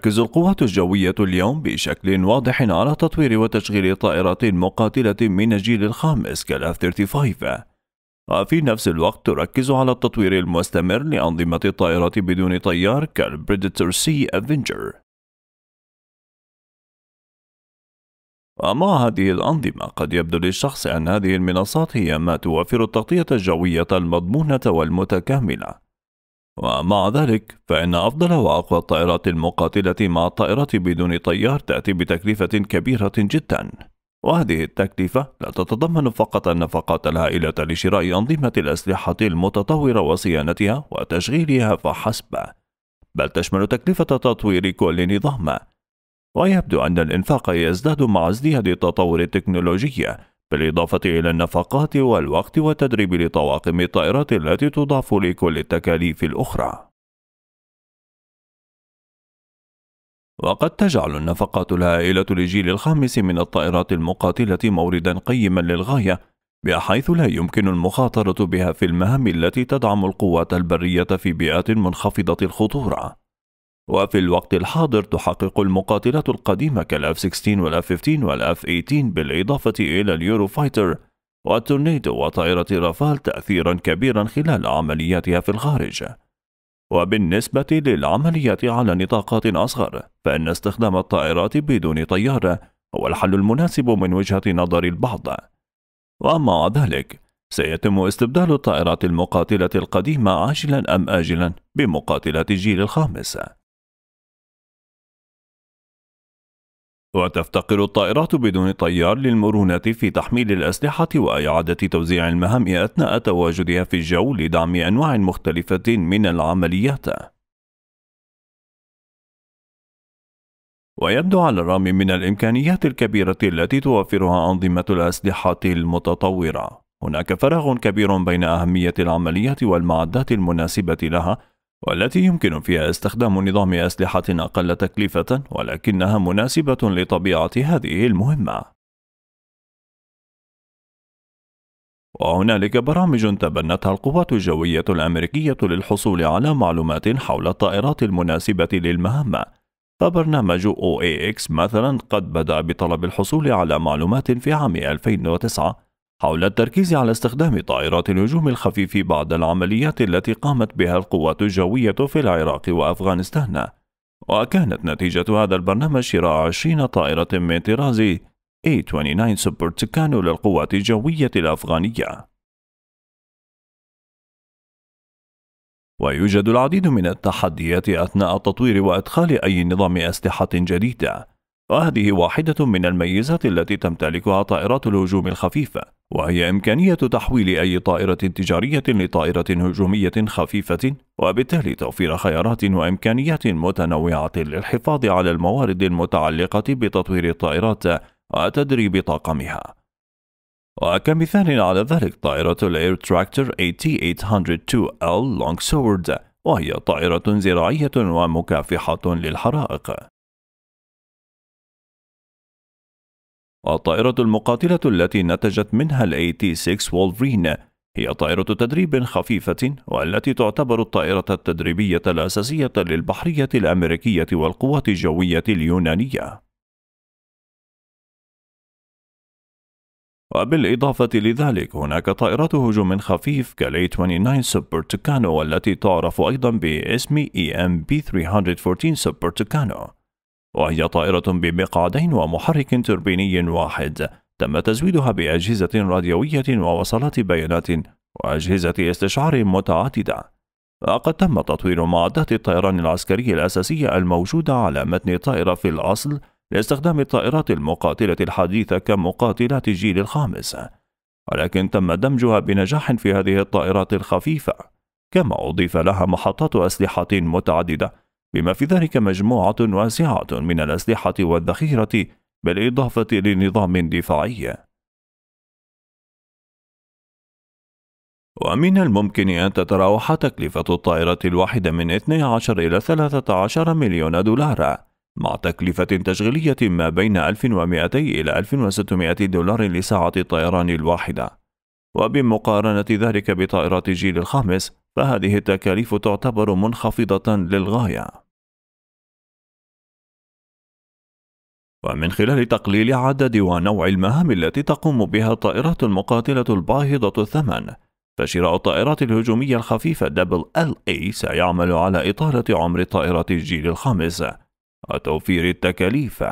تركز القوات الجوية اليوم بشكل واضح على تطوير وتشغيل طائرات مقاتلة من الجيل الخامس كالاف 35 وفي نفس الوقت تركز على التطوير المستمر لأنظمة الطائرات بدون طيار كالبريدتور سي افنجر ومع هذه الأنظمة قد يبدو للشخص أن هذه المنصات هي ما توفر التغطية الجوية المضمونة والمتكاملة ومع ذلك فإن أفضل وأقوى الطائرات المقاتلة مع الطائرات بدون طيار تأتي بتكلفة كبيرة جدا وهذه التكلفة لا تتضمن فقط النفقات الهائلة لشراء أنظمة الأسلحة المتطورة وصيانتها وتشغيلها فحسب بل تشمل تكلفة تطوير كل نظام ويبدو أن الإنفاق يزداد مع ازدياد التطور التكنولوجي بالإضافة إلى النفقات والوقت والتدريب لطواقم الطائرات التي تضاف لكل التكاليف الأخرى وقد تجعل النفقات الهائلة للجيل الخامس من الطائرات المقاتلة موردا قيما للغاية بحيث لا يمكن المخاطرة بها في المهام التي تدعم القوات البرية في بيئات منخفضة الخطورة وفي الوقت الحاضر تحقق المقاتلات القديمة كالأف 16 والأف 15 والأف 18 بالإضافة إلى اليورو فايتر والتورنيدو وطائرة رافال تأثيرا كبيرا خلال عملياتها في الخارج وبالنسبة للعمليات على نطاقات أصغر فإن استخدام الطائرات بدون طيار هو الحل المناسب من وجهة نظر البعض ومع ذلك سيتم استبدال الطائرات المقاتلة القديمة عاجلا أم آجلا بمقاتلات الجيل الخامس وتفتقر الطائرات بدون طيار للمرونة في تحميل الأسلحة وإعادة توزيع المهام أثناء تواجدها في الجو لدعم أنواع مختلفة من العمليات ويبدو على الرغم من الإمكانيات الكبيرة التي توفرها أنظمة الأسلحة المتطورة هناك فراغ كبير بين أهمية العمليات والمعدات المناسبة لها والتي يمكن فيها استخدام نظام أسلحة أقل تكلفة ولكنها مناسبة لطبيعة هذه المهمة. وهنالك برامج تبنتها القوات الجوية الأمريكية للحصول على معلومات حول الطائرات المناسبة للمهمة، فبرنامج OAX مثلا قد بدأ بطلب الحصول على معلومات في عام 2009 حول التركيز على استخدام طائرات الهجوم الخفيف بعد العمليات التي قامت بها القوات الجوية في العراق وأفغانستان وكانت نتيجة هذا البرنامج شراء 20 طائرة من طراز A-29 سوبر تكانو للقوات الجوية الأفغانية ويوجد العديد من التحديات أثناء تطوير وإدخال أي نظام أسلحة جديدة وهذه واحدة من الميزات التي تمتلكها طائرات الهجوم الخفيفة وهي إمكانية تحويل أي طائرة تجارية لطائرة هجومية خفيفة وبالتالي توفير خيارات وإمكانيات متنوعة للحفاظ على الموارد المتعلقة بتطوير الطائرات وتدريب طاقمها وكمثال على ذلك طائرة الإير تراكتر AT-802L Long Sword وهي طائرة زراعية ومكافحة للحرائق والطائرة المقاتلة التي نتجت منها الـ AT-6 وولفرين هي طائرة تدريب خفيفة والتي تعتبر الطائرة التدريبية الأساسية للبحرية الأمريكية والقوات الجوية اليونانية. وبالإضافة لذلك هناك طائرات هجوم خفيف كالـ a 29 سوبر توكانو والتي تعرف أيضا باسم emp 314 سوبر توكانو وهي طائرة بمقعدين ومحرك توربيني واحد تم تزويدها بأجهزة راديوية ووصلات بيانات وأجهزة استشعار متعددة وقد تم تطوير معدات الطيران العسكري الأساسية الموجودة على متن الطائرة في الأصل لاستخدام الطائرات المقاتلة الحديثة كمقاتلات الجيل الخامس ولكن تم دمجها بنجاح في هذه الطائرات الخفيفة كما أضيف لها محطات أسلحة متعددة بما في ذلك مجموعة واسعة من الأسلحة والذخيرة بالإضافة لنظام دفاعي. ومن الممكن أن تتراوح تكلفة الطائرة الواحدة من 12 إلى 13 مليون دولار مع تكلفة تشغيلية ما بين 1200 إلى 1600 دولار لساعة الطيران الواحدة وبمقارنة ذلك بطائرات جيل الخامس فهذه التكاليف تعتبر منخفضة للغاية. ومن خلال تقليل عدد ونوع المهام التي تقوم بها الطائرات المقاتلة الباهظة الثمن، فشراء الطائرات الهجومية الخفيفة دبل ال اي سيعمل على إطالة عمر الطائرات الجيل الخامس وتوفير التكاليف.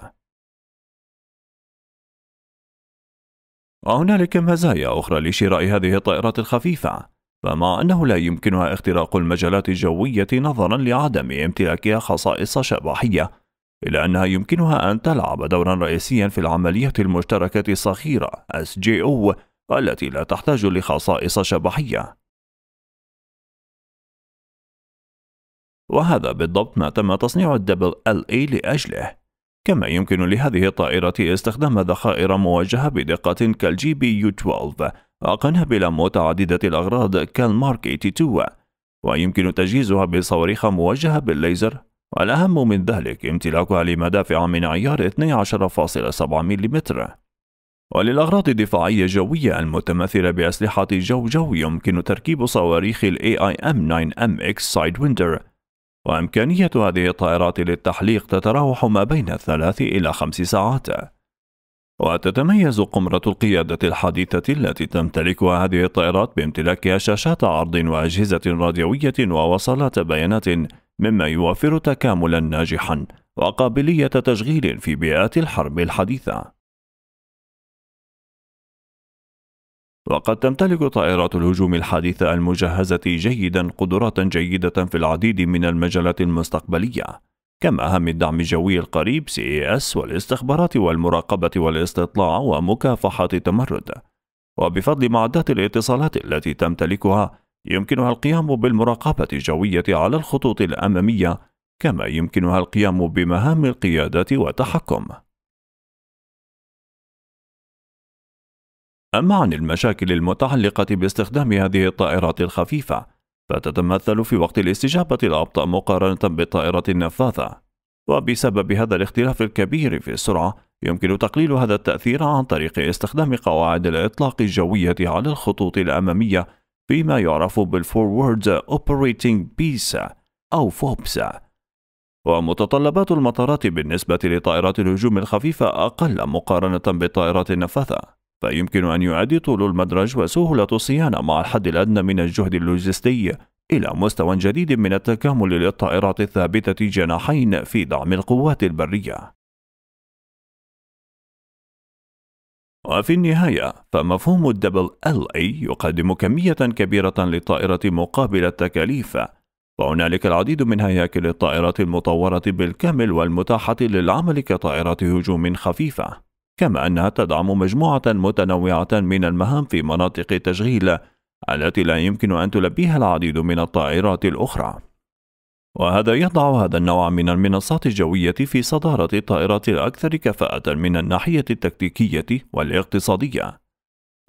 وهنالك مزايا أخرى لشراء هذه الطائرات الخفيفة فمع أنه لا يمكنها اختراق المجالات الجوية نظرا لعدم امتلاكها خصائص شبحية إلا أنها يمكنها أن تلعب دورا رئيسيا في العملية المشتركة الصغيرة SGO التي لا تحتاج لخصائص شبحية وهذا بالضبط ما تم تصنيع الدبل LA لأجله كما يمكن لهذه الطائرة استخدام ذخائر موجهة بدقة كالجي بي يو 12 وقنابل متعددة الأغراض كالمارك 82 ويمكن تجهيزها بصواريخ موجهة بالليزر والأهم من ذلك امتلاكها لمدافع من عيار 12.7 ملم وللأغراض الدفاعية الجوية المتمثلة بأسلحة جو جو يمكن تركيب صواريخ الـ AIM-9MX Sidewinder وإمكانية هذه الطائرات للتحليق تتراوح ما بين الثلاث إلى خمس ساعات وتتميز قمرة القيادة الحديثة التي تمتلكها هذه الطائرات بامتلاكها شاشات عرض وأجهزة راديوية ووصلات بيانات مما يوفر تكاملا ناجحا وقابلية تشغيل في بيئات الحرب الحديثة وقد تمتلك طائرات الهجوم الحديثة المجهزة جيدا قدرات جيدة في العديد من المجالات المستقبلية كما أهم الدعم الجوي القريب CAS والاستخبارات والمراقبة والاستطلاع ومكافحة التمرد وبفضل معدات الاتصالات التي تمتلكها يمكنها القيام بالمراقبة الجوية على الخطوط الأمامية كما يمكنها القيام بمهام القيادة والتحكم أما عن المشاكل المتعلقة باستخدام هذه الطائرات الخفيفة فتتمثل في وقت الاستجابة الأبطأ مقارنة بالطائرة النفاثة وبسبب هذا الاختلاف الكبير في السرعة يمكن تقليل هذا التأثير عن طريق استخدام قواعد الإطلاق الجوية على الخطوط الأمامية فيما يعرف بالفورورد Operating Piece أو فوبسا ومتطلبات المطارات بالنسبة لطائرات الهجوم الخفيفة أقل مقارنة بالطائرات النفاثة فيمكن أن يعد طول المدرج وسهولة الصيانة مع الحد الأدنى من الجهد اللوجستي إلى مستوى جديد من التكامل للطائرات الثابتة جناحين في دعم القوات البرية. وفي النهاية فمفهوم الدبل ال اي يقدم كمية كبيرة للطائرة مقابل التكاليف وهنالك العديد من هياكل الطائرات المطورة بالكامل والمتاحة للعمل كطائرات هجوم خفيفة كما أنها تدعم مجموعة متنوعة من المهام في مناطق التشغيل التي لا يمكن أن تلبيها العديد من الطائرات الأخرى. وهذا يضع هذا النوع من المنصات الجوية في صدارة الطائرات الأكثر كفاءة من الناحية التكتيكية والاقتصادية.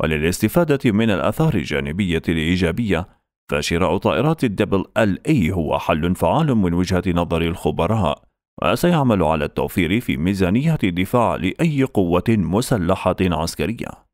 وللاستفادة من الآثار الجانبية الإيجابية، فشراء طائرات الدبل ال اي هو حل فعال من وجهة نظر الخبراء، وسيعمل على التوفير في ميزانية الدفاع لأي قوة مسلحة عسكرية